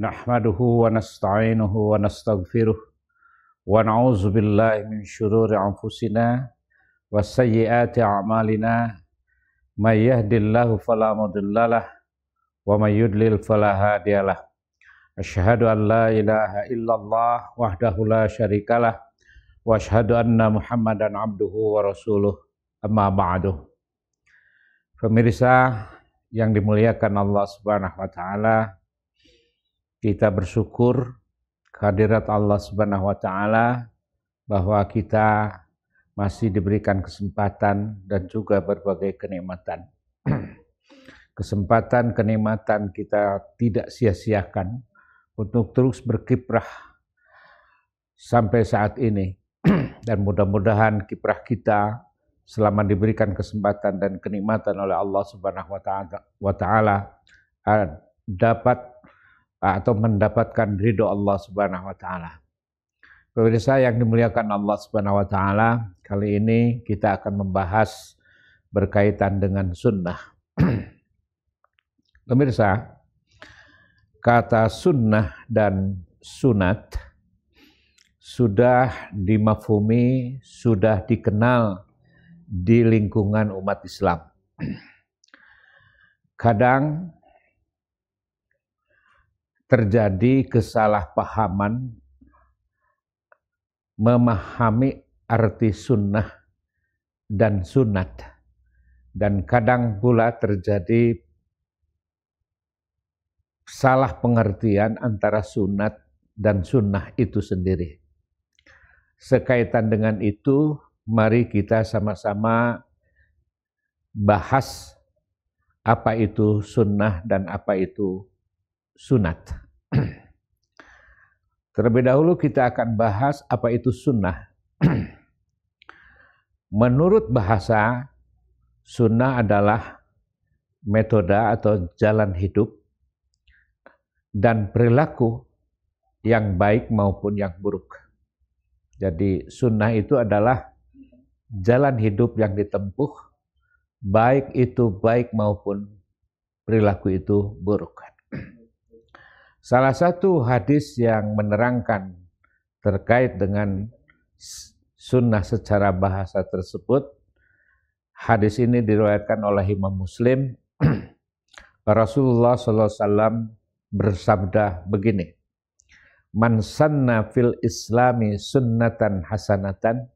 نحمده ونستعينه ونستغفره ونعوذ بالله من شرور أنفسنا وسيئات أعمالنا من يهد الله فلا مضل له ومن يضلل فلا هادي له أشهد أن لا إله إلا الله وحده لا شريك له وأشهد أن محمدا عبده ورسوله أما بعد Pemirsa yang dimuliakan Allah Subhanahu wa taala, kita bersyukur kehadirat Allah Subhanahu wa taala bahwa kita masih diberikan kesempatan dan juga berbagai kenikmatan. kesempatan kenikmatan kita tidak sia-siakan untuk terus berkiprah sampai saat ini. dan mudah-mudahan kiprah kita selama diberikan kesempatan dan kenikmatan oleh Allah Subhanahu wa taala ah, dapat atau mendapatkan ridho Allah Subhanahu wa taala. Pemirsa yang dimuliakan Allah Subhanahu wa taala, kali ini kita akan membahas berkaitan dengan sunnah. Pemirsa, kata sunnah dan sunat sudah dimafumi, sudah dikenal di lingkungan umat Islam. Kadang terjadi kesalahpahaman memahami arti sunnah dan sunat. Dan kadang pula terjadi salah pengertian antara sunat dan sunnah itu sendiri. Sekaitan dengan itu, mari kita sama-sama bahas apa itu sunnah dan apa itu sunat. Terlebih dahulu kita akan bahas apa itu sunnah. Menurut bahasa, sunnah adalah metode atau jalan hidup dan perilaku yang baik maupun yang buruk. Jadi sunnah itu adalah jalan hidup yang ditempuh, baik itu baik maupun perilaku itu buruk. Salah satu hadis yang menerangkan terkait dengan sunnah secara bahasa tersebut, hadis ini diriwayatkan oleh Imam Muslim. Rasulullah SAW bersabda begini, Man sanna fil islami sunnatan hasanatan,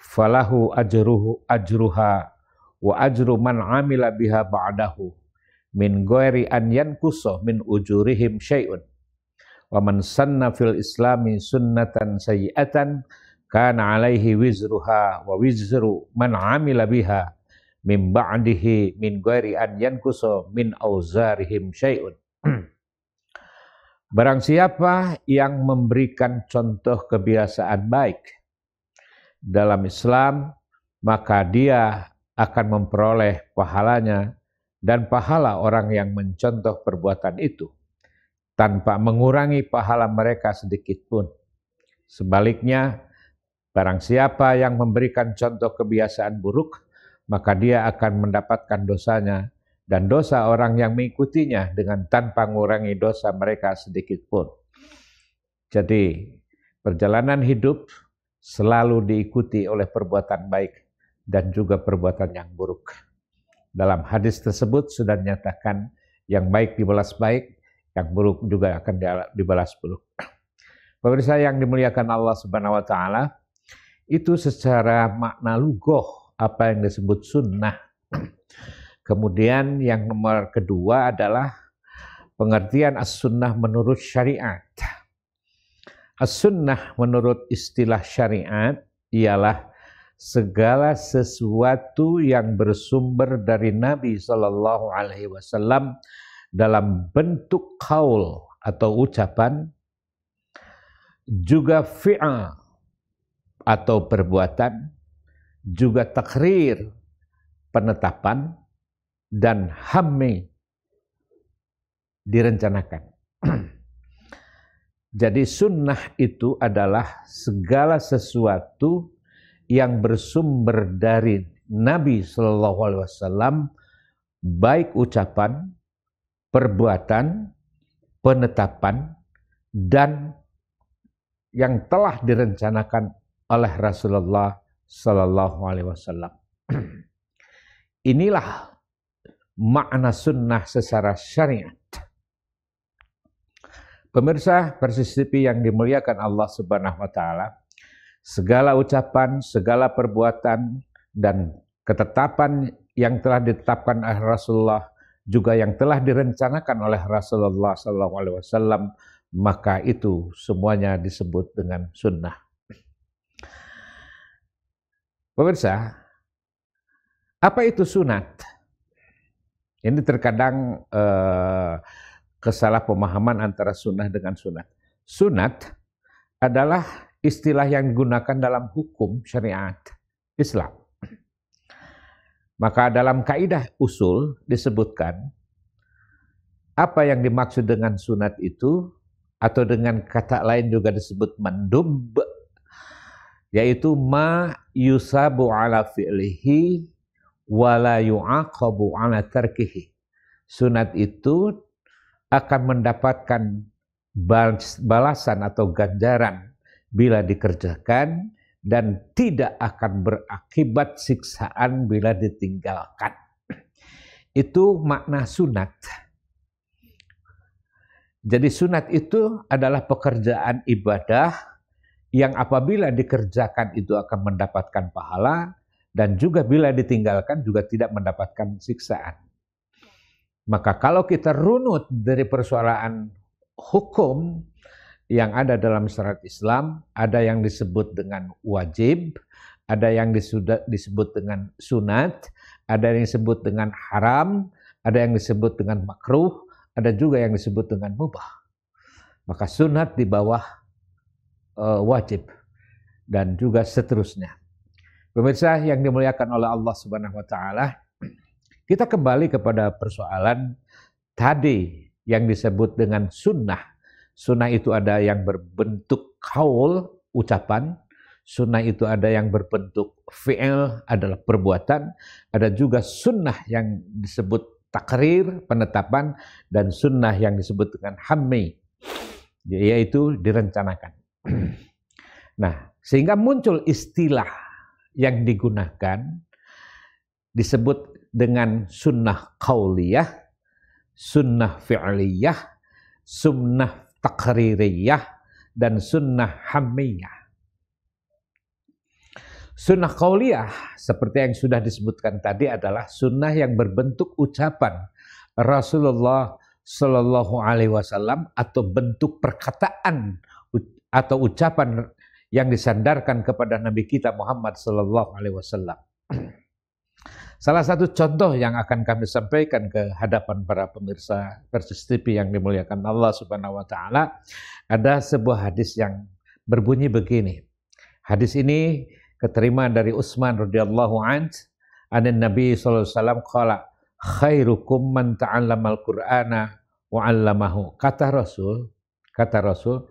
falahu ajruhu ajruha wa ajru man amila biha ba'dahu min ghairi an kuso min ujurihim syai'un wa man sanna fil islami sunnatan sayyatan kana alaihi wizruha wa wizru man amila biha min ba'dihi min ghairi an kuso min auzarihim syai'un Barang siapa yang memberikan contoh kebiasaan baik dalam Islam, maka dia akan memperoleh pahalanya dan pahala orang yang mencontoh perbuatan itu tanpa mengurangi pahala mereka sedikit pun. Sebaliknya, barang siapa yang memberikan contoh kebiasaan buruk, maka dia akan mendapatkan dosanya dan dosa orang yang mengikutinya dengan tanpa mengurangi dosa mereka sedikit pun. Jadi, perjalanan hidup selalu diikuti oleh perbuatan baik dan juga perbuatan yang buruk. Dalam hadis tersebut sudah dinyatakan yang baik dibalas baik, yang buruk juga akan dibalas buruk. Pemirsa yang dimuliakan Allah Subhanahu wa taala, itu secara makna lugoh apa yang disebut sunnah. Kemudian yang nomor kedua adalah pengertian as-sunnah menurut syariat. As-sunnah menurut istilah syariat ialah segala sesuatu yang bersumber dari Nabi Shallallahu Alaihi Wasallam dalam bentuk kaul atau ucapan, juga fi'al atau perbuatan, juga takrir penetapan dan hammi direncanakan. Jadi sunnah itu adalah segala sesuatu yang bersumber dari Nabi Shallallahu Alaihi Wasallam baik ucapan, perbuatan, penetapan dan yang telah direncanakan oleh Rasulullah Shallallahu Alaihi Wasallam. Inilah makna sunnah secara syariat. Pemirsa Persis TV yang dimuliakan Allah Subhanahu wa taala, segala ucapan, segala perbuatan, dan ketetapan yang telah ditetapkan oleh Rasulullah juga yang telah direncanakan oleh Rasulullah SAW maka itu semuanya disebut dengan sunnah. Pemirsa, apa itu sunat? Ini terkadang eh, kesalahpahaman antara sunnah dengan sunat. Sunat adalah istilah yang digunakan dalam hukum syariat Islam. Maka dalam kaidah usul disebutkan apa yang dimaksud dengan sunat itu atau dengan kata lain juga disebut mendub yaitu ma yusabu ala fi'lihi la yu'aqabu ala tarkihi. Sunat itu akan mendapatkan balasan atau ganjaran bila dikerjakan dan tidak akan berakibat siksaan bila ditinggalkan. Itu makna sunat. Jadi sunat itu adalah pekerjaan ibadah yang apabila dikerjakan itu akan mendapatkan pahala dan juga bila ditinggalkan juga tidak mendapatkan siksaan. Maka kalau kita runut dari persoalan hukum, yang ada dalam syarat Islam, ada yang disebut dengan wajib, ada yang disebut dengan sunat, ada yang disebut dengan haram, ada yang disebut dengan makruh, ada juga yang disebut dengan mubah. Maka sunat di bawah uh, wajib dan juga seterusnya. Pemirsa yang dimuliakan oleh Allah Subhanahu wa taala, kita kembali kepada persoalan tadi yang disebut dengan sunnah Sunnah itu ada yang berbentuk kaul, ucapan. Sunnah itu ada yang berbentuk fi'il, adalah perbuatan. Ada juga sunnah yang disebut takrir, penetapan. Dan sunnah yang disebut dengan hammi, yaitu direncanakan. nah, sehingga muncul istilah yang digunakan disebut dengan sunnah kauliyah, sunnah fi'liyah, sunnah takhririyah dan sunnah hamiyah. Sunnah kauliyah seperti yang sudah disebutkan tadi adalah sunnah yang berbentuk ucapan Rasulullah Shallallahu Alaihi Wasallam atau bentuk perkataan atau ucapan yang disandarkan kepada Nabi kita Muhammad Shallallahu Alaihi Wasallam. Salah satu contoh yang akan kami sampaikan ke hadapan para pemirsa Persis TV yang dimuliakan Allah Subhanahu wa taala ada sebuah hadis yang berbunyi begini. Hadis ini keterima dari Utsman radhiyallahu an anin Nabi sallallahu alaihi khairukum man ta'allamal Qur'ana wa 'allamahu. Kata Rasul, kata Rasul,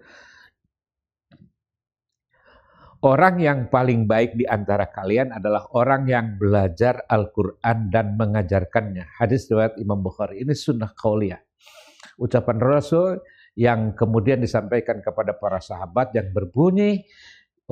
Orang yang paling baik di antara kalian adalah orang yang belajar Al-Quran dan mengajarkannya. Hadis riwayat Imam Bukhari. Ini sunnah kauliah. Ucapan Rasul yang kemudian disampaikan kepada para sahabat yang berbunyi,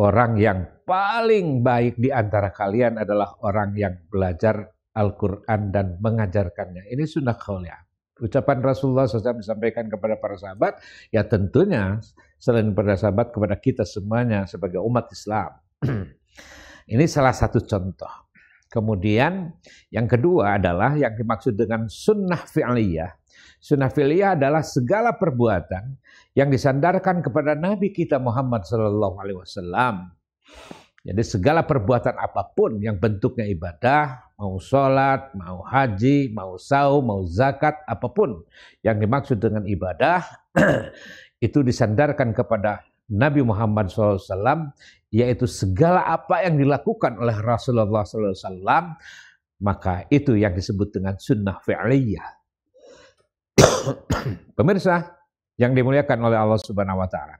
orang yang paling baik di antara kalian adalah orang yang belajar Al-Quran dan mengajarkannya. Ini sunnah kauliah. Ucapan Rasulullah SAW disampaikan kepada para sahabat, ya tentunya selain kepada sahabat kepada kita semuanya sebagai umat Islam. Ini salah satu contoh. Kemudian yang kedua adalah yang dimaksud dengan sunnah fi'liyah. Sunnah fi'liyah adalah segala perbuatan yang disandarkan kepada Nabi kita Muhammad Sallallahu Alaihi Wasallam. Jadi segala perbuatan apapun yang bentuknya ibadah, mau sholat, mau haji, mau saum, mau zakat, apapun yang dimaksud dengan ibadah, itu disandarkan kepada Nabi Muhammad SAW, yaitu segala apa yang dilakukan oleh Rasulullah SAW, maka itu yang disebut dengan sunnah fi'liyah. Pemirsa yang dimuliakan oleh Allah Subhanahu wa taala.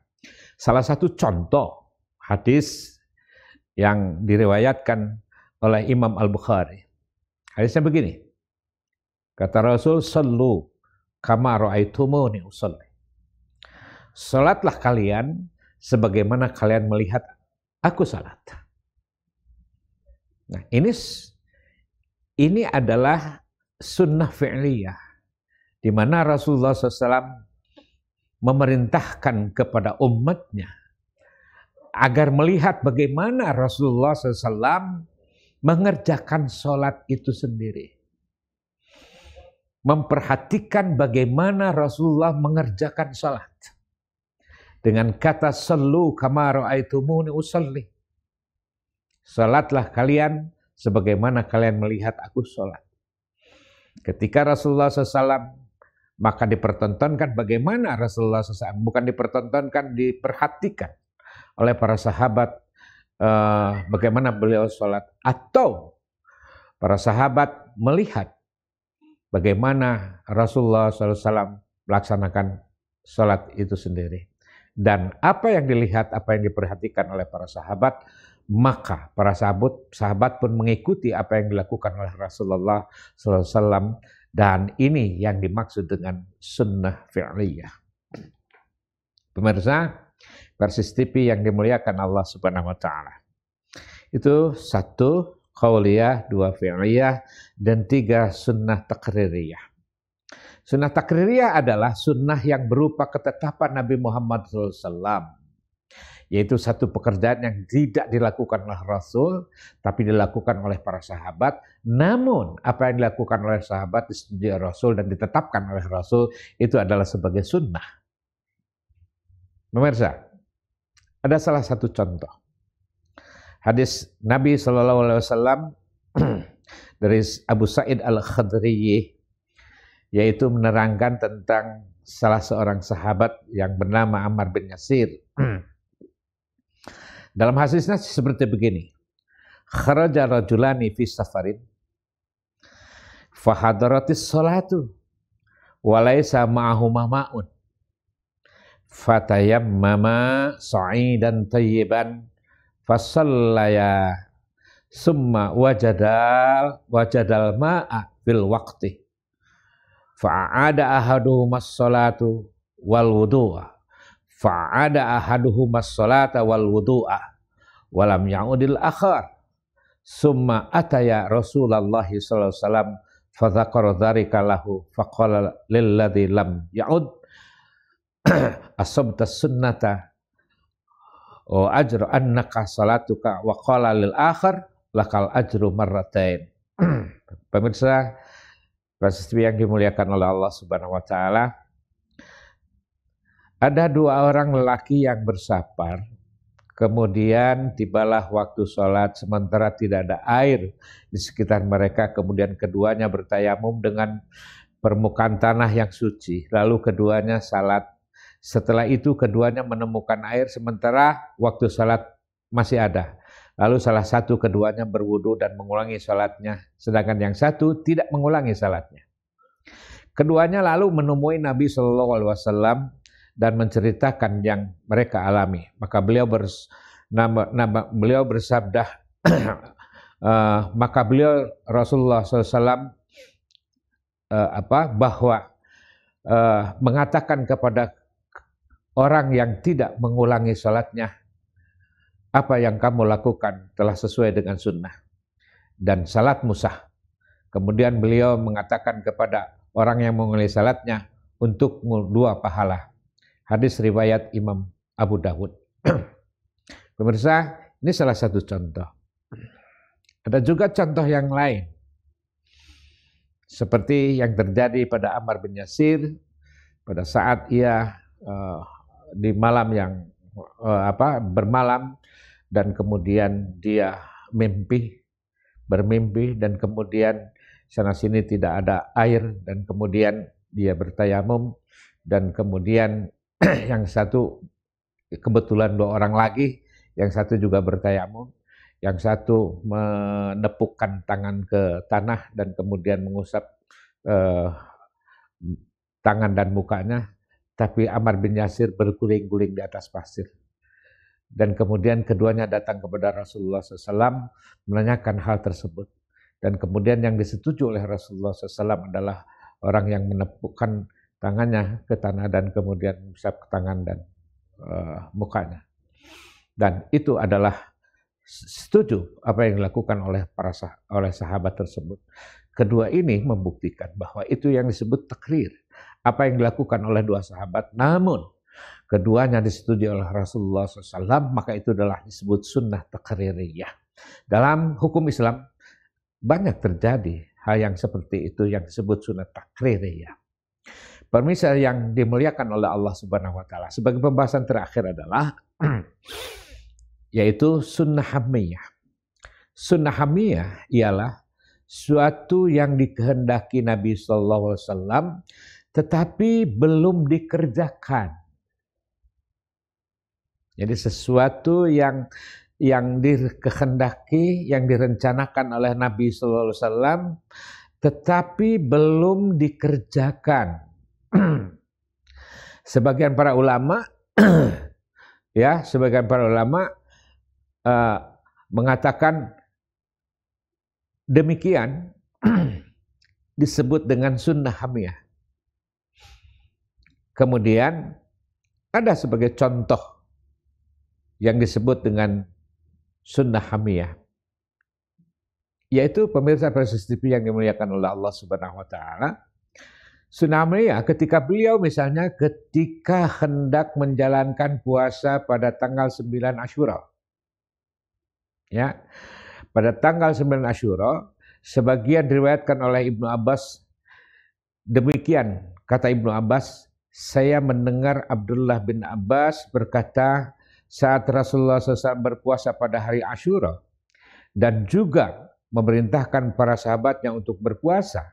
Salah satu contoh hadis yang diriwayatkan oleh Imam Al-Bukhari. Hadisnya begini. Kata Rasul, "Sallu kamaru ra'aitumuni usalli." Salatlah kalian sebagaimana kalian melihat aku salat. Nah, ini ini adalah sunnah fi'liyah di mana Rasulullah SAW memerintahkan kepada umatnya agar melihat bagaimana Rasulullah SAW mengerjakan sholat itu sendiri. Memperhatikan bagaimana Rasulullah mengerjakan sholat dengan kata selu kama raaitumuni usalli. Salatlah kalian sebagaimana kalian melihat aku salat. Ketika Rasulullah SAW maka dipertontonkan bagaimana Rasulullah SAW bukan dipertontonkan diperhatikan oleh para sahabat eh, bagaimana beliau sholat atau para sahabat melihat bagaimana Rasulullah SAW melaksanakan sholat itu sendiri dan apa yang dilihat, apa yang diperhatikan oleh para sahabat, maka para sahabat sahabat pun mengikuti apa yang dilakukan oleh Rasulullah SAW dan ini yang dimaksud dengan sunnah fi'liyah. Pemirsa, Persis TV yang dimuliakan Allah Subhanahu wa taala. Itu satu qauliyah, dua fi'liyah dan tiga sunnah takririyah. Sunnah takririyah adalah sunnah yang berupa ketetapan Nabi Muhammad SAW. Yaitu satu pekerjaan yang tidak dilakukan oleh Rasul, tapi dilakukan oleh para sahabat. Namun apa yang dilakukan oleh sahabat disetujui Rasul dan ditetapkan oleh Rasul itu adalah sebagai sunnah. Pemirsa, ada salah satu contoh. Hadis Nabi SAW dari Abu Sa'id Al khadriyih yaitu menerangkan tentang salah seorang sahabat yang bernama Ammar bin Yasir. Dalam hadisnya seperti begini. Kharaja rajulani fi safarin hadaratis salatu laisa ma'ahuma ma'un fatayammama sa'idan tayyiban sallaya summa wajadal wajadal ma'a bil waqti Fa'ada ahaduhumas salatu wal wudu'a. Fa'ada ahaduhumas salata wal wudu'a. Walam ya'udil akhar. Summa ataya Rasulullah sallallahu alaihi wasallam fadzakara dzalika lahu faqala lilladzi lam ya'ud asabta sunnata wa ajru annaka salatuka wa qala lil akhar lakal ajru marratain pemirsa Bapak yang dimuliakan oleh Allah Subhanahu wa taala. Ada dua orang lelaki yang bersabar. kemudian tibalah waktu sholat sementara tidak ada air di sekitar mereka, kemudian keduanya bertayamum dengan permukaan tanah yang suci, lalu keduanya salat. Setelah itu keduanya menemukan air sementara waktu salat masih ada. Lalu salah satu keduanya berwudu dan mengulangi salatnya, sedangkan yang satu tidak mengulangi salatnya. Keduanya lalu menemui Nabi Shallallahu Alaihi Wasallam dan menceritakan yang mereka alami. Maka beliau bers, nama, nama, beliau bersabda, uh, maka beliau Rasulullah SAW uh, eh, apa bahwa uh, mengatakan kepada orang yang tidak mengulangi salatnya apa yang kamu lakukan telah sesuai dengan sunnah dan salat musah. Kemudian beliau mengatakan kepada orang yang mengulai salatnya untuk dua pahala. Hadis riwayat Imam Abu Dawud. Pemirsa, ini salah satu contoh. Ada juga contoh yang lain. Seperti yang terjadi pada Ammar bin Yasir pada saat ia uh, di malam yang Eh, apa bermalam dan kemudian dia mimpi bermimpi dan kemudian sana sini tidak ada air dan kemudian dia bertayamum dan kemudian yang satu kebetulan dua orang lagi yang satu juga bertayamum yang satu menepukkan tangan ke tanah dan kemudian mengusap eh, tangan dan mukanya tapi Amar bin Yasir berguling-guling di atas pasir. Dan kemudian keduanya datang kepada Rasulullah SAW menanyakan hal tersebut. Dan kemudian yang disetujui oleh Rasulullah SAW adalah orang yang menepukkan tangannya ke tanah dan kemudian mengusap ke tangan dan uh, mukanya. Dan itu adalah setuju apa yang dilakukan oleh para sah oleh sahabat tersebut. Kedua ini membuktikan bahwa itu yang disebut takrir apa yang dilakukan oleh dua sahabat. Namun keduanya disetujui oleh Rasulullah SAW, maka itu adalah disebut sunnah takririyah. Dalam hukum Islam banyak terjadi hal yang seperti itu yang disebut sunnah takririyah. Permisa yang dimuliakan oleh Allah Subhanahu wa taala. Sebagai pembahasan terakhir adalah yaitu sunnah hamiyah. Sunnah hamiyah ialah suatu yang dikehendaki Nabi sallallahu alaihi wasallam tetapi belum dikerjakan. Jadi sesuatu yang yang dikehendaki, yang direncanakan oleh Nabi Sallallahu Alaihi Wasallam, tetapi belum dikerjakan. sebagian para ulama, ya, sebagian para ulama uh, mengatakan demikian disebut dengan sunnah hamiyah. Kemudian ada sebagai contoh yang disebut dengan sunnah hamiyah. Yaitu pemirsa Persis TV yang dimuliakan oleh Allah Subhanahu wa taala. Sunnah hamiyah ketika beliau misalnya ketika hendak menjalankan puasa pada tanggal 9 Asyura. Ya. Pada tanggal 9 Asyura, sebagian diriwayatkan oleh Ibnu Abbas demikian kata Ibnu Abbas saya mendengar Abdullah bin Abbas berkata saat Rasulullah SAW berpuasa pada hari Ashura dan juga memerintahkan para sahabatnya untuk berpuasa.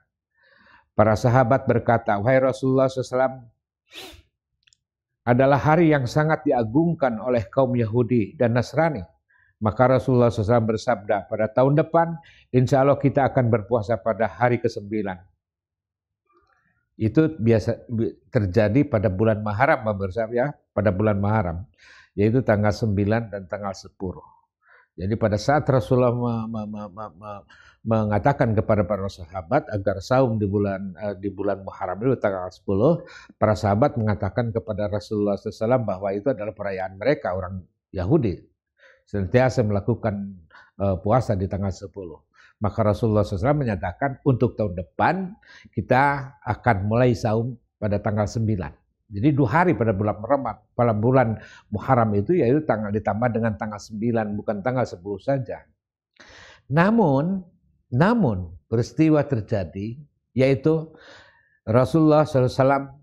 Para sahabat berkata, Wahai Rasulullah SAW, adalah hari yang sangat diagungkan oleh kaum Yahudi dan Nasrani. Maka Rasulullah SAW bersabda, pada tahun depan insya Allah kita akan berpuasa pada hari ke-9 itu biasa terjadi pada bulan Muharram pemirsa ya, pada bulan Muharram yaitu tanggal 9 dan tanggal 10. Jadi pada saat Rasulullah me, me, me, me, me, mengatakan kepada para sahabat agar saum di bulan uh, di bulan Muharram itu tanggal 10, para sahabat mengatakan kepada Rasulullah SAW bahwa itu adalah perayaan mereka orang Yahudi sentiasa melakukan uh, puasa di tanggal 10. Maka Rasulullah SAW menyatakan untuk tahun depan kita akan mulai saum pada tanggal 9. Jadi dua hari pada bulan Ramadhan, pada bulan Muharram itu yaitu tanggal ditambah dengan tanggal 9 bukan tanggal 10 saja. Namun, namun peristiwa terjadi yaitu Rasulullah SAW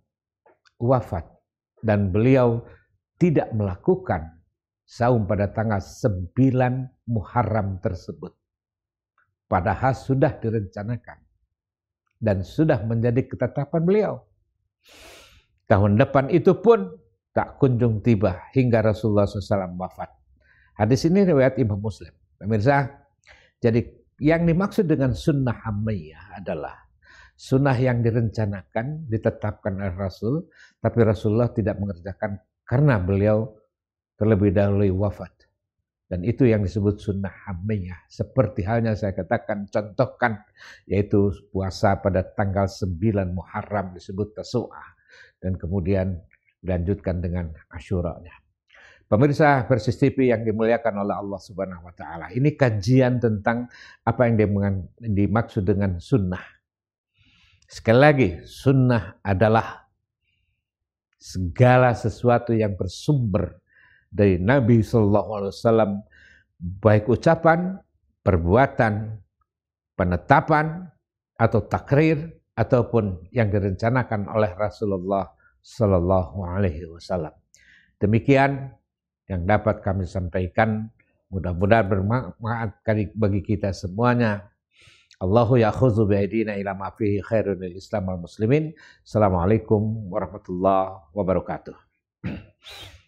wafat dan beliau tidak melakukan saum pada tanggal 9 Muharram tersebut. Padahal sudah direncanakan dan sudah menjadi ketetapan beliau. Tahun depan itu pun tak kunjung tiba hingga Rasulullah SAW wafat. Hadis ini riwayat Imam Muslim. Pemirsa, jadi yang dimaksud dengan sunnah ammiyah adalah sunnah yang direncanakan, ditetapkan oleh Rasul, tapi Rasulullah tidak mengerjakan karena beliau terlebih dahulu wafat. Dan itu yang disebut sunnah hamiyah. Seperti halnya saya katakan, contohkan, yaitu puasa pada tanggal 9 Muharram disebut Tasu'ah. Dan kemudian dilanjutkan dengan ashura Pemirsa Persis TV yang dimuliakan oleh Allah Subhanahu wa taala. Ini kajian tentang apa yang dimaksud dengan sunnah. Sekali lagi, sunnah adalah segala sesuatu yang bersumber dari Nabi Shallallahu Alaihi Wasallam baik ucapan, perbuatan, penetapan atau takrir ataupun yang direncanakan oleh Rasulullah Shallallahu Alaihi Wasallam. Demikian yang dapat kami sampaikan. Mudah-mudahan bermanfaat bagi kita semuanya. Allahu ya'khudhu bi'aidina ila ma'fihi khairun Islam wal muslimin. Assalamualaikum warahmatullahi wabarakatuh.